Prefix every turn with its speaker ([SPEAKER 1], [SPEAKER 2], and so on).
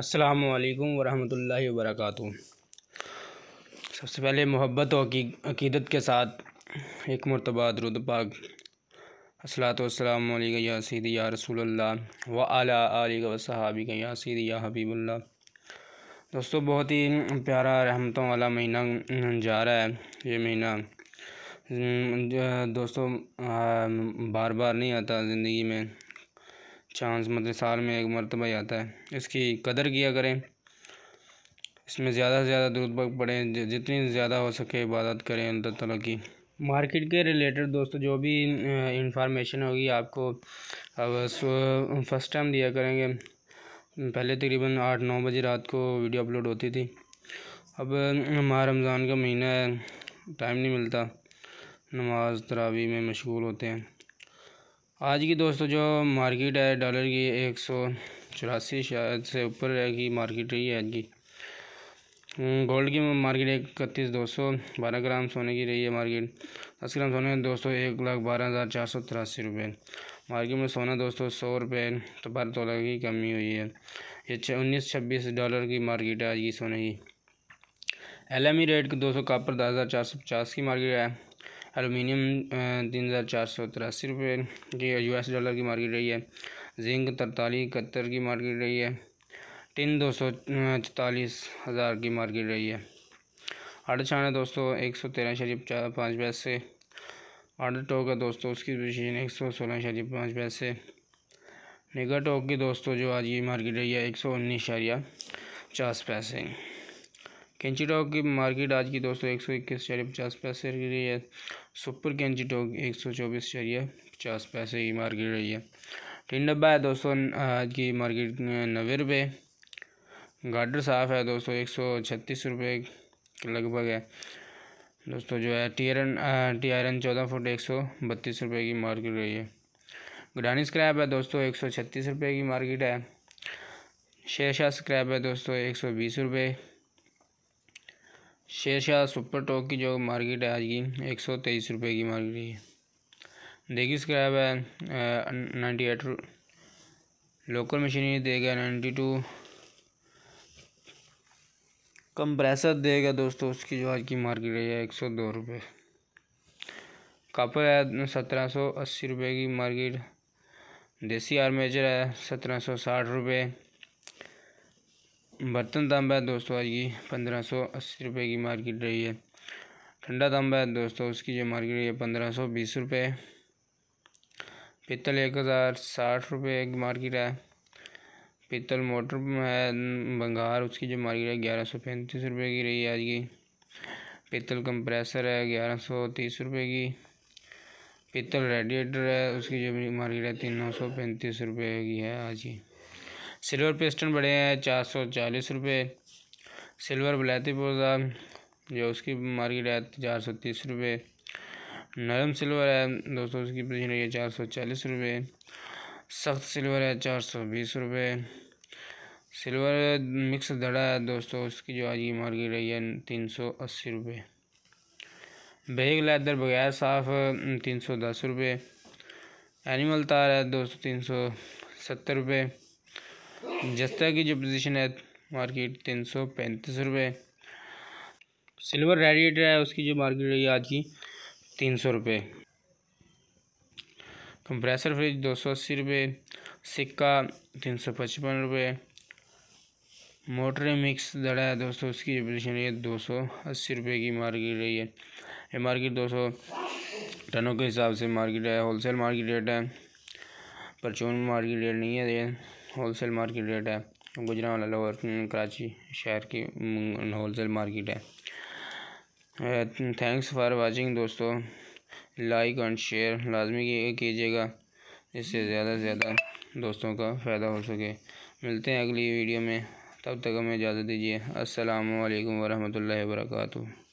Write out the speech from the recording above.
[SPEAKER 1] असलकम वालेकुम रहमतुल्लाहि वरक सबसे पहले मोहब्बत और अकीदत के साथ एक मरतबा दरुद पाक असलात वसलाम या सीदी या रसूलुल्लाह व आला आलिक व सहाबी या सीदी या हबीबुल्ला दोस्तों बहुत ही प्यारा रहमतों वाला महीना जा रहा है ये महीना दोस्तों बार बार नहीं आता ज़िंदगी में चांस मतलब साल में एक मरतबा ही आता है इसकी कदर किया करें इसमें ज़्यादा से ज़्यादा दूध पड़ें जितनी ज़्यादा हो सके इबादत करें अंदर ताला की मार्केट के रिलेटेड दोस्तों जो भी इंफॉर्मेशन होगी आपको अब फर्स्ट टाइम दिया करेंगे पहले तकरीबन आठ नौ बजे रात को वीडियो अपलोड होती थी अब माह रमज़ान का महीना है टाइम नहीं मिलता नमाज तरावी में मशगूल होते हैं आज की दोस्तों जो मार्केट है डॉलर की एक सौ चौरासी शायद से ऊपर रहेगी मार्केट रही है आज की हम्म, गोल्ड की मार्केट इकतीस दो सौ बारह ग्राम सोने की रही है मार्केट दस ग्राम सोने दोस्तों एक लाख बारह हज़ार चार सौ तिरासी रुपये मार्केट में सोना दोस्तों सौ रुपये तो बारह तोला की कमी हुई है ये छः उन्नीस छब्बीस डॉलर की मार्केट है आज की सोने की एल एम ई रेट दो सौ कापर दस हज़ार चार सौ पचास की मार्केट है एलुमिनियम तीन हज़ार चार सौ तिरासी रुपये की यू एस डॉलर की मार्केट रही है जिंक तरतालीस इकहत्तर की मार्केट रही है टिन दो सौ चौतालीस हज़ार की मार्केट रही है आटा छाना दोस्तों एक सौ तेरह शरीफ पाँच पैसे आटा टोक है दोस्तों उसकी पोजीशन एक सौ सोलह शरीफ पाँच पैसे निगा टोक की दोस्तों जो आज की मार्केट रही है एक सौ उन्नीस शरिया पचास पैसे कैंची डॉग की मार्केट आज की दोस्तों एक सौ इक्कीस चारिया पचास पैसे रही है सुपर कैंची डॉग एक सौ चौबीस चारिया पचास पैसे की मार्केट रही है टिन डब्बा है दोस्तों आज की मार्केट नबे रुपये गाडर साफ है दोस्तों एक सौ छत्तीस रुपये के लगभग है दोस्तों जो है T R T R N चौदह फुट एक सौ बत्तीस रुपये की मार्केट रही है ग्रानी स्क्रैप है दोस्तों एक सौ छत्तीस रुपये की मार्केट है शेरशाह स्क्रैप है दोस्तों एक सौ बीस रुपये शेर शाह सुपर टॉक की जो मार्केट है आज की एक सौ तेईस रुपये की मार्केट है देखिए स्क्रैप है नाइन्टी एट लोकल मशीनरी देगा नाइन्टी टू कंप्रेसर देगा दोस्तों उसकी जो आज की मार्केट है एक सौ दो रुपये कापर है सत्रह सौ अस्सी रुपये की मार्केट देसी आर्मेचर है सत्रह सौ साठ रुपये बर्तन तांबा है दोस्तों आज की पंद्रह सौ अस्सी रुपये की मार्केट रही है ठंडा तांबा है दोस्तों उसकी जो मार्केट रही है पंद्रह सौ बीस रुपये पीतल एक हज़ार साठ रुपये की मार्केट है पीतल मोटर है बंगार उसकी जो मार्केट है ग्यारह सौ पैंतीस रुपये की रही है आज की पीतल कंप्रेसर है ग्यारह सौ तीस रुपये की पीतल रेडिएटर है उसकी जो मार्केट है तीन सौ पैंतीस रुपये की है आज की सिल्वर पेस्टन बड़े हैं चार सौ चालीस रुपये सिल्वर बलैती पोजा जो उसकी मार्केट है चार सौ तीस रुपये नरम सिल्वर है दोस्तों उसकी प्रेजेंट रही है चार सौ चालीस रुपये सख्त सिल्वर है चार सौ बीस रुपये सिल्वर मिक्स धड़ा है दोस्तों उसकी जो आज की मार्केट रही है तीन सौ अस्सी रुपये बेग लैदर बगैर साफ तीन सौ दस रुपये एनिमल तार है दोस्तों तीन सौ सत्तर रुपये जस्ता की जो पोजीशन है मार्केट तीन सौ पैंतीस रुपये सिल्वर रेडिएटर है उसकी जो मार्केट रही आज की तीन सौ रुपये कंप्रेसर फ्रिज दो सौ अस्सी रुपये सिक्का तीन सौ पचपन रुपये मोटर मिक्स दड़ा है दोस्तों उसकी जो पोजीशन रही है दो सौ अस्सी रुपये की मार्केट रही है ये मार्केट दो सौ टनों के हिसाब से मार्केट है होलसेल मार्केट रेट है परचून मार्केट रेट नहीं है ये होल सेल मार्केट रेट है वाला लोअर कराची शहर की होल सेल मार्केट है थैंक्स फॉर वाचिंग दोस्तों लाइक एंड शेयर लाजमी कीजिएगा इससे ज़्यादा से ज़्यादा दोस्तों का फ़ायदा हो सके मिलते हैं अगली वीडियो में तब तक हमें इजाज़त दीजिए असल वरहमल वर्का